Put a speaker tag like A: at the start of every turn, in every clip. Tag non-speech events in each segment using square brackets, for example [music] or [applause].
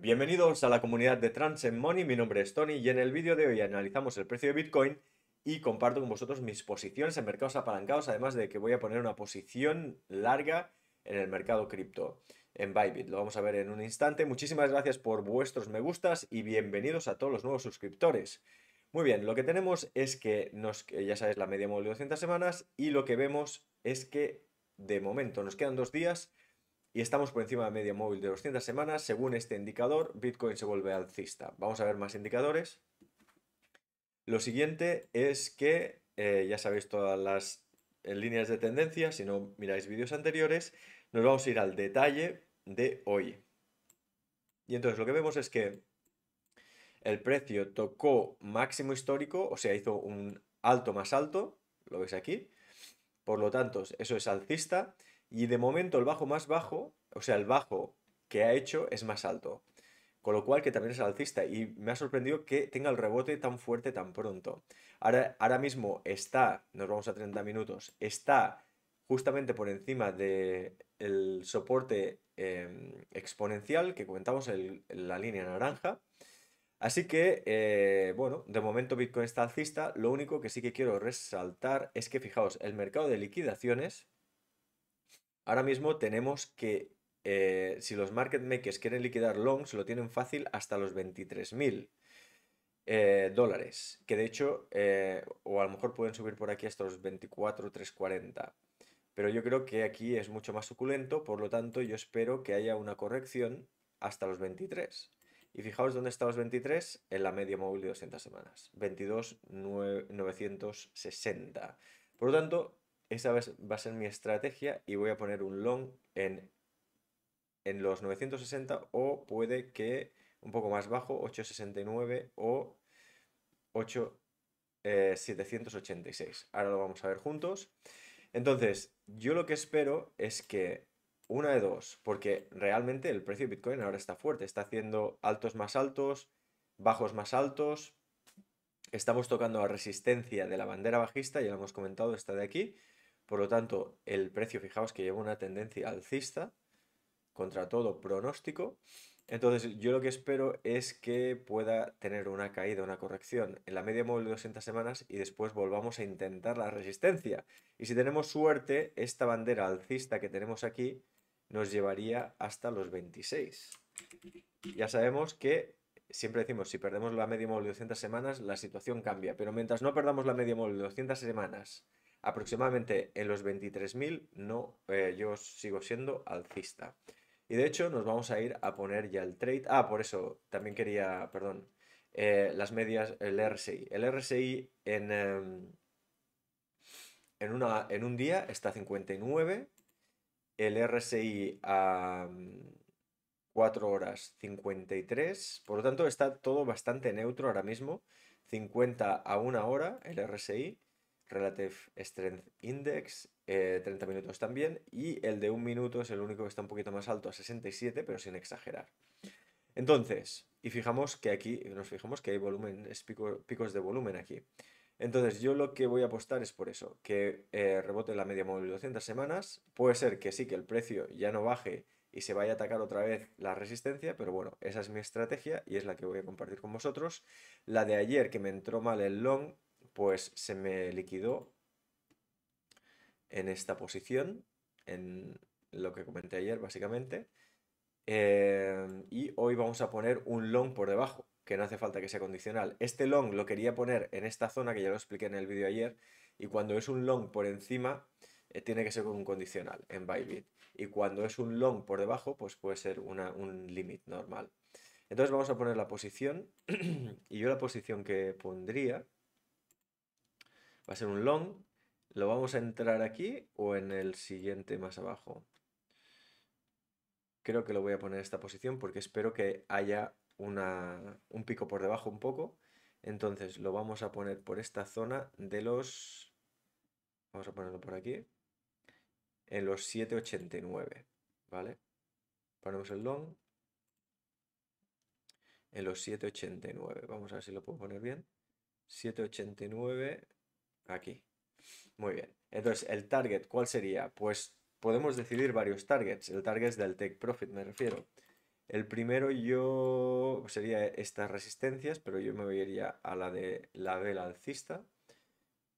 A: Bienvenidos a la comunidad de Trans Money, mi nombre es Tony y en el vídeo de hoy analizamos el precio de Bitcoin y comparto con vosotros mis posiciones en mercados apalancados, además de que voy a poner una posición larga en el mercado cripto, en Bybit. Lo vamos a ver en un instante. Muchísimas gracias por vuestros me gustas y bienvenidos a todos los nuevos suscriptores. Muy bien, lo que tenemos es que eh, ya sabes la media móvil de 200 semanas y lo que vemos es que de momento nos quedan dos días y estamos por encima de media móvil de 200 semanas. Según este indicador, Bitcoin se vuelve alcista. Vamos a ver más indicadores. Lo siguiente es que, eh, ya sabéis todas las eh, líneas de tendencia, si no miráis vídeos anteriores, nos vamos a ir al detalle de hoy. Y entonces lo que vemos es que el precio tocó máximo histórico, o sea, hizo un alto más alto, lo veis aquí. Por lo tanto, eso es alcista. Y de momento el bajo más bajo, o sea, el bajo que ha hecho es más alto. Con lo cual que también es alcista y me ha sorprendido que tenga el rebote tan fuerte tan pronto. Ahora, ahora mismo está, nos vamos a 30 minutos, está justamente por encima del soporte em, exponencial que comentamos, en la línea naranja. Así que, eh, bueno, de momento Bitcoin está alcista. Lo único que sí que quiero resaltar es que, fijaos, el mercado de liquidaciones Ahora mismo tenemos que, eh, si los market makers quieren liquidar longs, lo tienen fácil hasta los 23.000 eh, dólares, que de hecho, eh, o a lo mejor pueden subir por aquí hasta los 24.340. Pero yo creo que aquí es mucho más suculento, por lo tanto yo espero que haya una corrección hasta los 23. Y fijaos dónde está los 23 en la media móvil de 200 semanas. 22.960. Por lo tanto, esa va a ser mi estrategia y voy a poner un long en, en los 960 o puede que un poco más bajo, 869 o 8, 786. Eh, ahora lo vamos a ver juntos. Entonces, yo lo que espero es que una de dos, porque realmente el precio de Bitcoin ahora está fuerte, está haciendo altos más altos, bajos más altos. Estamos tocando la resistencia de la bandera bajista, ya lo hemos comentado, esta de aquí. Por lo tanto, el precio, fijaos que lleva una tendencia alcista contra todo pronóstico. Entonces, yo lo que espero es que pueda tener una caída, una corrección en la media móvil de 200 semanas y después volvamos a intentar la resistencia. Y si tenemos suerte, esta bandera alcista que tenemos aquí nos llevaría hasta los 26. Ya sabemos que siempre decimos, si perdemos la media móvil de 200 semanas, la situación cambia. Pero mientras no perdamos la media móvil de 200 semanas aproximadamente en los 23.000 no, eh, yo sigo siendo alcista. Y de hecho nos vamos a ir a poner ya el trade. Ah, por eso también quería, perdón, eh, las medias, el RSI. El RSI en, em, en, una, en un día está a 59, el RSI a 4 horas 53, por lo tanto está todo bastante neutro ahora mismo. 50 a 1 hora el RSI Relative Strength Index, 30 eh, minutos también, y el de un minuto es el único que está un poquito más alto, a 67, pero sin exagerar. Entonces, y fijamos que aquí, nos fijamos que hay volumen, picos de volumen aquí. Entonces, yo lo que voy a apostar es por eso, que eh, rebote la media móvil 200 semanas. Puede ser que sí, que el precio ya no baje y se vaya a atacar otra vez la resistencia, pero bueno, esa es mi estrategia y es la que voy a compartir con vosotros. La de ayer que me entró mal el long, pues se me liquidó en esta posición, en lo que comenté ayer básicamente. Eh, y hoy vamos a poner un long por debajo, que no hace falta que sea condicional. Este long lo quería poner en esta zona, que ya lo expliqué en el vídeo ayer, y cuando es un long por encima, eh, tiene que ser con un condicional en Bybit. Y cuando es un long por debajo, pues puede ser un limit normal. Entonces vamos a poner la posición, [clears throat] y yo la posición que pondría va a ser un long. ¿Lo vamos a entrar aquí o en el siguiente más abajo? Creo que lo voy a poner en esta posición porque espero que haya un pico por debajo un poco. Entonces lo vamos a poner por esta zona de los... Vamos a ponerlo por aquí. En los 789, ¿vale? Ponemos el long. En los 789. Vamos a ver si lo puedo poner bien. 789 Aquí. Muy bien. Entonces, el target, ¿cuál sería? Pues podemos decidir varios targets. El target es del take profit, me refiero. El primero yo sería estas resistencias, pero yo me iría a la de la vela alcista,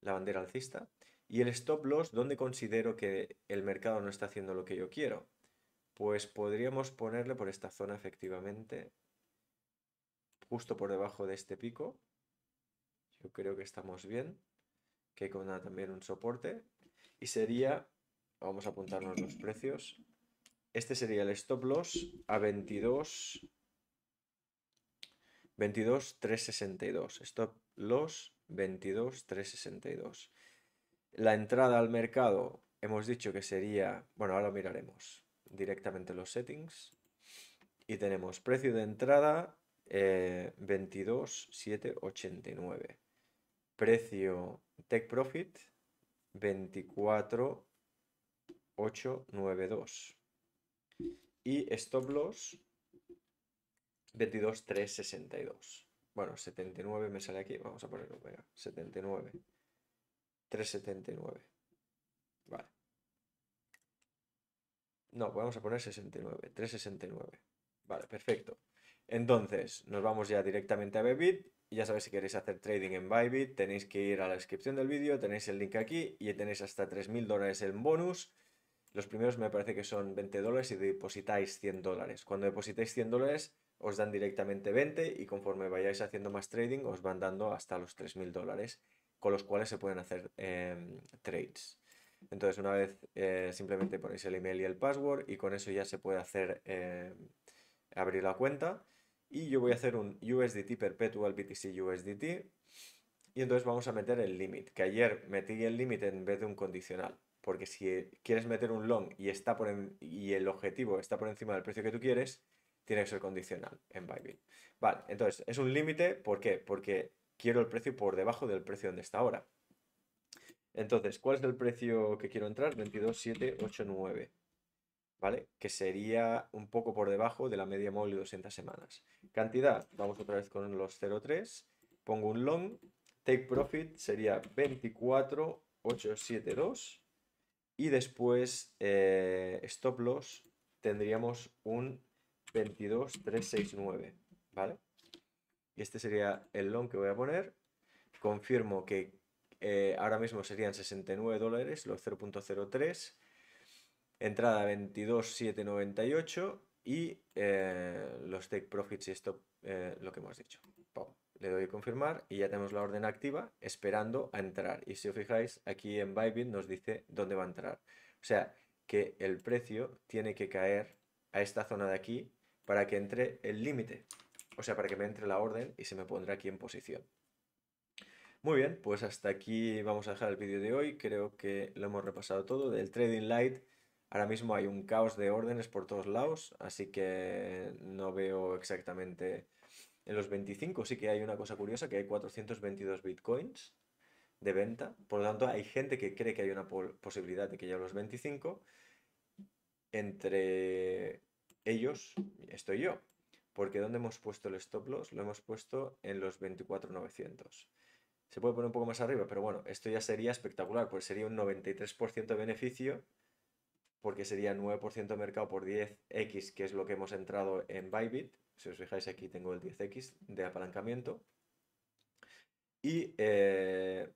A: la bandera alcista. Y el stop loss, ¿dónde considero que el mercado no está haciendo lo que yo quiero? Pues podríamos ponerle por esta zona efectivamente, justo por debajo de este pico. Yo creo que estamos bien que con también un soporte. Y sería, vamos a apuntarnos los precios. Este sería el stop loss a 22. 362 Stop loss 362 La entrada al mercado hemos dicho que sería, bueno, ahora miraremos directamente los settings. Y tenemos precio de entrada 22.789. Eh, Precio Tech Profit 24892. Y Stop Loss 22362. Bueno, 79 me sale aquí. Vamos a ponerlo, venga. 79. 379. Vale. No, vamos a poner 69. 369. Vale, perfecto. Entonces, nos vamos ya directamente a Bebit ya sabéis, si queréis hacer trading en Bybit, tenéis que ir a la descripción del vídeo, tenéis el link aquí y tenéis hasta 3.000 dólares en bonus. Los primeros me parece que son 20 dólares y depositáis 100 dólares. Cuando depositáis 100 dólares os dan directamente 20 y conforme vayáis haciendo más trading os van dando hasta los 3.000 dólares con los cuales se pueden hacer em, trades. Entonces una vez eh, simplemente ponéis el email y el password y con eso ya se puede hacer em, abrir la cuenta y yo voy a hacer un USDT Perpetual BTC USDT y entonces vamos a meter el límite, que ayer metí el límite en vez de un condicional, porque si quieres meter un long y, está por y el objetivo está por encima del precio que tú quieres, tiene que ser condicional en Bybit. Vale, entonces es un límite, ¿por qué? Porque quiero el precio por debajo del precio donde está ahora. Entonces, ¿cuál es el precio que quiero entrar? 22,789. ¿vale? Que sería un poco por debajo de la media móvil de 200 semanas. Cantidad, vamos otra vez con los 0,3. Pongo un long. Take profit sería 24,872. Y después eh, stop loss tendríamos un 22,369, ¿vale? Y este sería el long que voy a poner. Confirmo que eh, ahora mismo serían 69 dólares, los 0.03 Entrada 22,798 y eh, los take profits y stop, eh, lo que hemos dicho. Le doy a confirmar y ya tenemos la orden activa esperando a entrar. Y si os fijáis, aquí en Bybit nos dice dónde va a entrar. O sea, que el precio tiene que caer a esta zona de aquí para que entre el límite. O sea, para que me entre la orden y se me pondrá aquí en posición. Muy bien, pues hasta aquí vamos a dejar el vídeo de hoy. Creo que lo hemos repasado todo del Trading Light Ahora mismo hay un caos de órdenes por todos lados, así que no veo exactamente... En los 25 sí que hay una cosa curiosa, que hay 422 bitcoins de venta. Por lo tanto, hay gente que cree que hay una posibilidad de que ya los 25. Entre ellos estoy yo. Porque ¿dónde hemos puesto el stop loss? Lo hemos puesto en los 24.900. Se puede poner un poco más arriba, pero bueno, esto ya sería espectacular, pues sería un 93% de beneficio porque sería 9% de mercado por 10x, que es lo que hemos entrado en Bybit. Si os fijáis aquí tengo el 10x de apalancamiento. Y eh,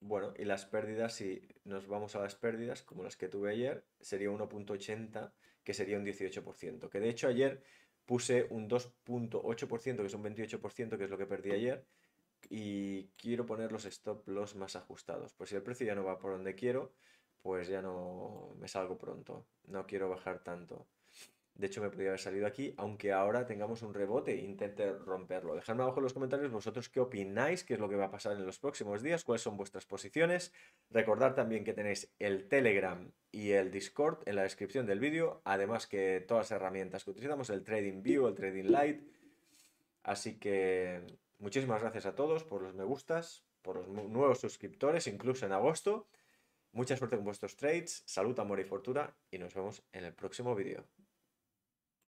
A: bueno, y las pérdidas, si nos vamos a las pérdidas, como las que tuve ayer, sería 1.80, que sería un 18%. Que de hecho ayer puse un 2.8%, que es un 28%, que es lo que perdí ayer. Y quiero poner los stop loss más ajustados. Pues si el precio ya no va por donde quiero, pues ya no me salgo pronto, no quiero bajar tanto. De hecho, me podría haber salido aquí, aunque ahora tengamos un rebote e intente romperlo. Dejadme abajo en los comentarios vosotros qué opináis, qué es lo que va a pasar en los próximos días, cuáles son vuestras posiciones. Recordad también que tenéis el Telegram y el Discord en la descripción del vídeo, además que todas las herramientas que utilizamos, el Trading View, el Trading Light. Así que muchísimas gracias a todos por los me gustas, por los nuevos suscriptores, incluso en agosto. Mucha suerte con vuestros trades, salud, amor y fortuna y nos vemos en el próximo vídeo.